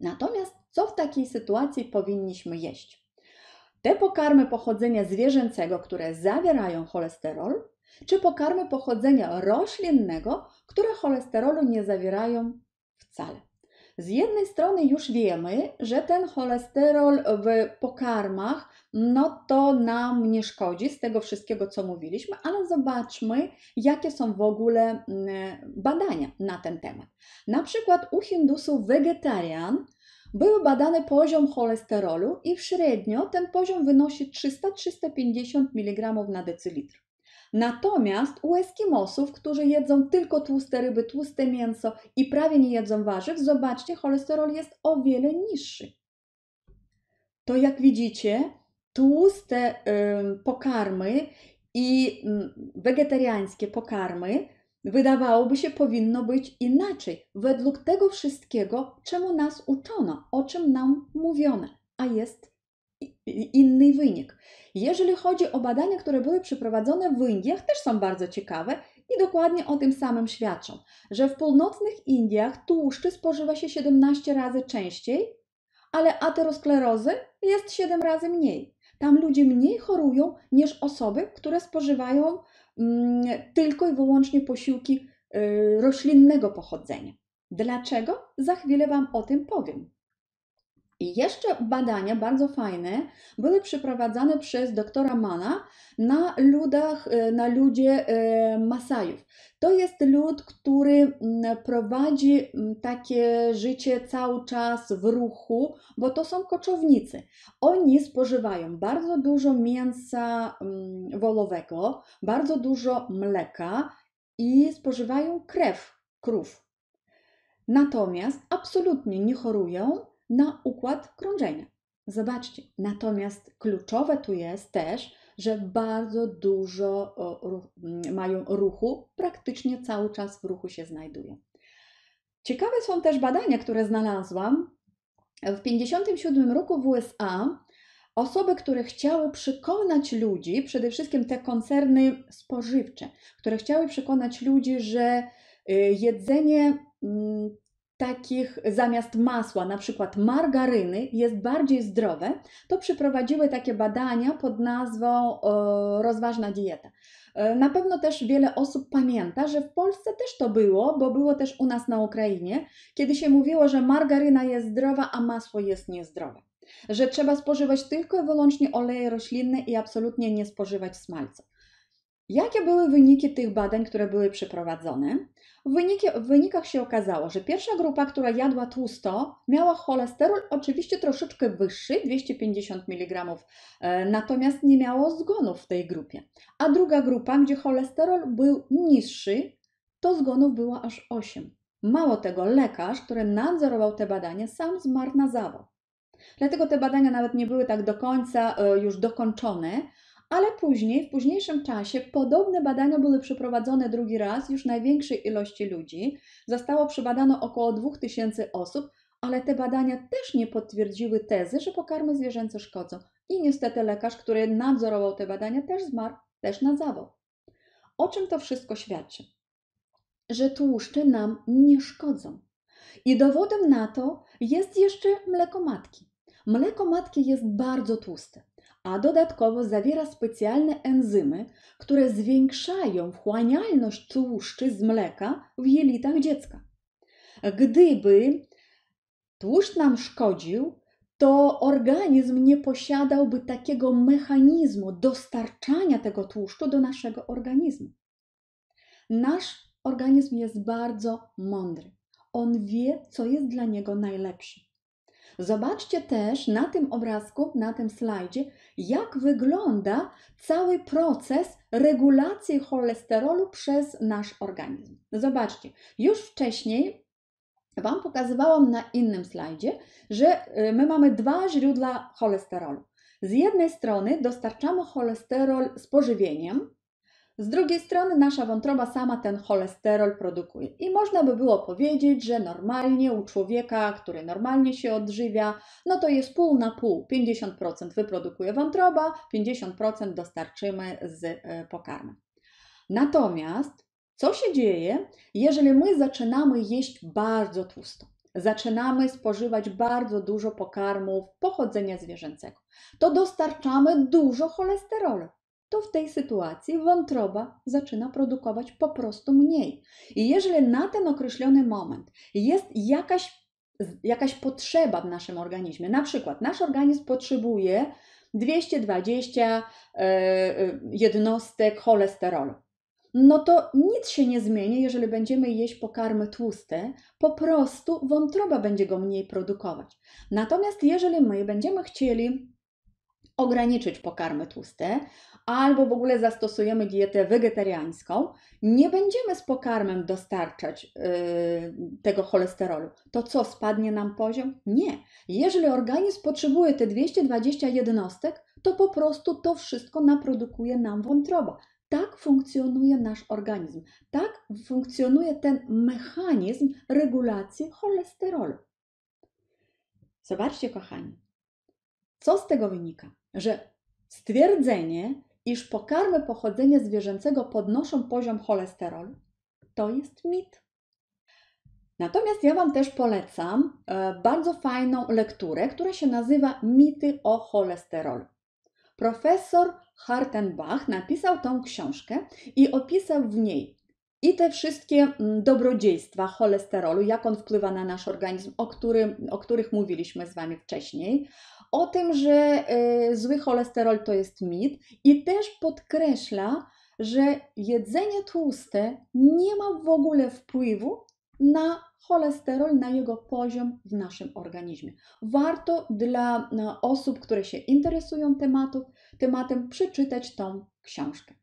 Natomiast co w takiej sytuacji powinniśmy jeść? Te pokarmy pochodzenia zwierzęcego, które zawierają cholesterol, czy pokarmy pochodzenia roślinnego, które cholesterolu nie zawierają wcale. Z jednej strony już wiemy, że ten cholesterol w pokarmach, no to nam nie szkodzi z tego wszystkiego, co mówiliśmy, ale zobaczmy, jakie są w ogóle mm, badania na ten temat. Na przykład u Hindusów wegetarian był badany poziom cholesterolu i średnio ten poziom wynosi 300-350 mg na decylitr. Natomiast u Eskimosów, którzy jedzą tylko tłuste ryby, tłuste mięso i prawie nie jedzą warzyw, zobaczcie, cholesterol jest o wiele niższy. To jak widzicie, tłuste y, pokarmy i y, wegetariańskie pokarmy wydawałoby się powinno być inaczej, według tego wszystkiego, czemu nas uczono, o czym nam mówiono, a jest inny wynik. Jeżeli chodzi o badania, które były przeprowadzone w Indiach, też są bardzo ciekawe i dokładnie o tym samym świadczą, że w północnych Indiach tłuszczy spożywa się 17 razy częściej, ale aterosklerozy jest 7 razy mniej. Tam ludzie mniej chorują niż osoby, które spożywają mm, tylko i wyłącznie posiłki y, roślinnego pochodzenia. Dlaczego? Za chwilę Wam o tym powiem. I jeszcze badania bardzo fajne były przeprowadzane przez doktora Mana na ludach, e, na ludzie e, Masajów. To jest lud, który mm, prowadzi mm, takie życie cały czas w ruchu, bo to są koczownicy. Oni spożywają bardzo dużo mięsa mm, wolowego, bardzo dużo mleka i spożywają krew krów. Natomiast absolutnie nie chorują na układ krążenia. Zobaczcie. Natomiast kluczowe tu jest też, że bardzo dużo ruch, mm, mają ruchu, praktycznie cały czas w ruchu się znajdują. Ciekawe są też badania, które znalazłam. W 1957 roku w USA osoby, które chciały przekonać ludzi, przede wszystkim te koncerny spożywcze, które chciały przekonać ludzi, że y, jedzenie mm, takich zamiast masła, na przykład margaryny, jest bardziej zdrowe, to przeprowadziły takie badania pod nazwą e, rozważna dieta. E, na pewno też wiele osób pamięta, że w Polsce też to było, bo było też u nas na Ukrainie, kiedy się mówiło, że margaryna jest zdrowa, a masło jest niezdrowe. Że trzeba spożywać tylko i wyłącznie oleje roślinne i absolutnie nie spożywać smalcu. Jakie były wyniki tych badań, które były przeprowadzone? W, wyniki, w, wynikach się okazało, że pierwsza grupa, która jadła tłusto, miała cholesterol oczywiście troszeczkę wyższy, 250 mg, e, natomiast nie miało zgonów w tej grupie. A druga grupa, gdzie cholesterol był niższy, to zgonów było aż 8. Mało tego, lekarz, który nadzorował te badania, sam zmarł na zawo. Dlatego te badania nawet nie były tak do końca e, już dokończone, ale później, w późniejszym czasie, podobne badania były przeprowadzone drugi raz już największej ilości ludzi. Zostało przebadano około 2000 osób, ale te badania też nie potwierdziły tezy, że pokarmy zwierzęce szkodzą. I niestety lekarz, który nadzorował te badania, też zmarł, też na zawał. O czym to wszystko świadczy? Że tłuszcze nam nie szkodzą. I dowodem na to jest jeszcze mleko matki. Mleko matki jest bardzo tłuste a dodatkowo zawiera specjalne enzymy, które zwiększają wchłanialność tłuszczy z mleka w jelitach dziecka. Gdyby tłuszcz nam szkodził, to organizm nie posiadałby takiego mechanizmu dostarczania tego tłuszczu do naszego organizmu. Nasz organizm jest bardzo mądry. On wie, co jest dla niego najlepsze. Zobaczcie też na tym obrazku, na tym slajdzie, jak wygląda cały proces regulacji cholesterolu przez nasz organizm. Zobaczcie, już wcześniej Wam pokazywałam na innym slajdzie, że y, my mamy dwa źródła cholesterolu. Z jednej strony dostarczamy cholesterol z pożywieniem, z drugiej strony nasza wątroba sama ten cholesterol produkuje i można by było powiedzieć, że normalnie u człowieka, który normalnie się odżywia, no to jest pół na pół. 50% wyprodukuje wątroba, 50% dostarczymy z e, pokarmu. Natomiast co się dzieje, jeżeli my zaczynamy jeść bardzo tłusto? zaczynamy spożywać bardzo dużo pokarmów pochodzenia zwierzęcego, to dostarczamy dużo cholesterolu to w tej sytuacji wątroba zaczyna produkować po prostu mniej. I jeżeli na ten określony moment jest jakaś, jakaś potrzeba w naszym organizmie, na przykład nasz organizm potrzebuje 220 e, e, jednostek cholesterolu, no to nic się nie zmieni, jeżeli będziemy jeść pokarmy tłuste, po prostu wątroba będzie go mniej produkować. Natomiast jeżeli my będziemy chcieli ograniczyć pokarmy tłuste, albo w ogóle zastosujemy dietę wegetariańską, nie będziemy z pokarmem dostarczać yy, tego cholesterolu. To co, spadnie nam poziom? Nie. Jeżeli organizm potrzebuje te 220 jednostek, to po prostu to wszystko naprodukuje nam wątroba. Tak funkcjonuje nasz organizm. Tak funkcjonuje ten mechanizm regulacji cholesterolu. Zobaczcie, kochani, co z tego wynika? że stwierdzenie, iż pokarmy pochodzenia zwierzęcego podnoszą poziom cholesterolu, to jest mit. Natomiast ja Wam też polecam e, bardzo fajną lekturę, która się nazywa Mity o cholesterolu. Profesor Hartenbach napisał tą książkę i opisał w niej i te wszystkie mm, dobrodziejstwa cholesterolu, jak on wpływa na nasz organizm, o, którym, o których mówiliśmy z Wami wcześniej, o tym, że y, zły cholesterol to jest mit i też podkreśla, że jedzenie tłuste nie ma w ogóle wpływu na cholesterol, na jego poziom w naszym organizmie. Warto dla osób, które się interesują tematów, tematem, przeczytać tą książkę.